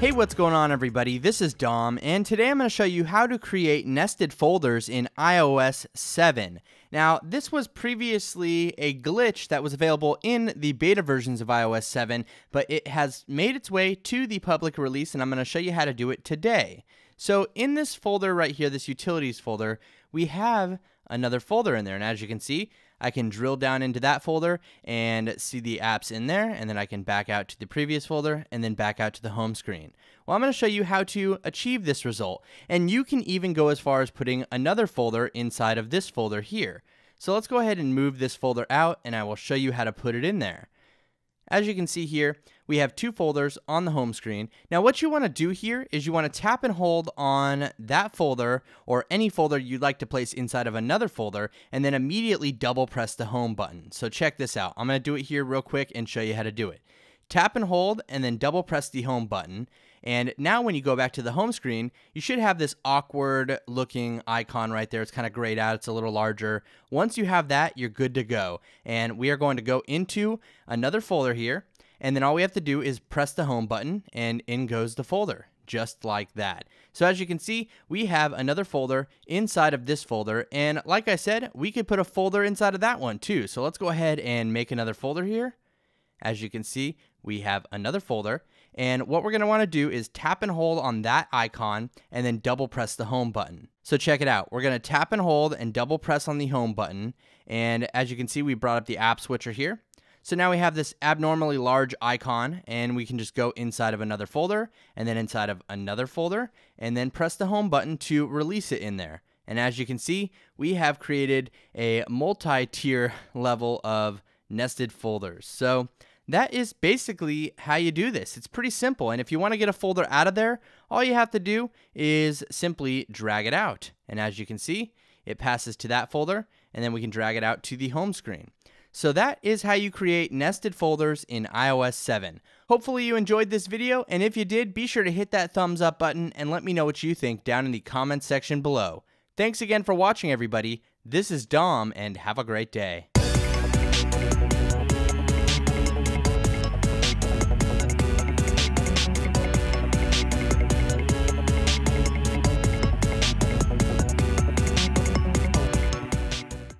Hey, what's going on everybody? This is Dom, and today I'm going to show you how to create nested folders in iOS 7. Now, this was previously a glitch that was available in the beta versions of iOS 7, but it has made its way to the public release, and I'm going to show you how to do it today. So in this folder right here, this utilities folder, we have another folder in there, and as you can see, I can drill down into that folder and see the apps in there, and then I can back out to the previous folder and then back out to the home screen. Well, I'm going to show you how to achieve this result, and you can even go as far as putting another folder inside of this folder here. So let's go ahead and move this folder out, and I will show you how to put it in there. As you can see here, we have two folders on the home screen. Now what you want to do here is you want to tap and hold on that folder or any folder you'd like to place inside of another folder and then immediately double press the home button. So check this out. I'm going to do it here real quick and show you how to do it. Tap and hold and then double press the home button. And now when you go back to the home screen, you should have this awkward looking icon right there. It's kind of grayed out. It's a little larger. Once you have that, you're good to go. And we are going to go into another folder here. And then all we have to do is press the home button and in goes the folder just like that. So as you can see, we have another folder inside of this folder. And like I said, we could put a folder inside of that one too. So let's go ahead and make another folder here. As you can see, we have another folder. And what we're going to want to do is tap and hold on that icon and then double press the home button. So check it out. We're going to tap and hold and double press on the home button. And as you can see, we brought up the app switcher here. So now we have this abnormally large icon and we can just go inside of another folder and then inside of another folder and then press the home button to release it in there. And as you can see, we have created a multi-tier level of nested folders. So that is basically how you do this. It's pretty simple. And if you want to get a folder out of there, all you have to do is simply drag it out. And as you can see, it passes to that folder and then we can drag it out to the home screen. So that is how you create nested folders in iOS 7. Hopefully you enjoyed this video, and if you did, be sure to hit that thumbs up button and let me know what you think down in the comments section below. Thanks again for watching everybody, this is Dom, and have a great day.